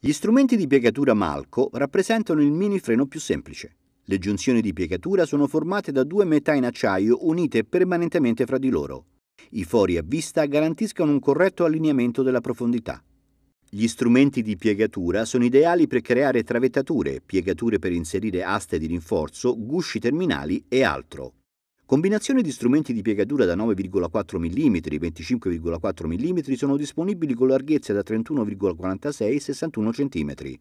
Gli strumenti di piegatura Malco rappresentano il mini freno più semplice. Le giunzioni di piegatura sono formate da due metà in acciaio unite permanentemente fra di loro. I fori a vista garantiscono un corretto allineamento della profondità. Gli strumenti di piegatura sono ideali per creare travettature, piegature per inserire aste di rinforzo, gusci terminali e altro. Combinazioni di strumenti di piegatura da 9,4 mm e 25,4 mm sono disponibili con larghezze da 31,46 e 61 cm.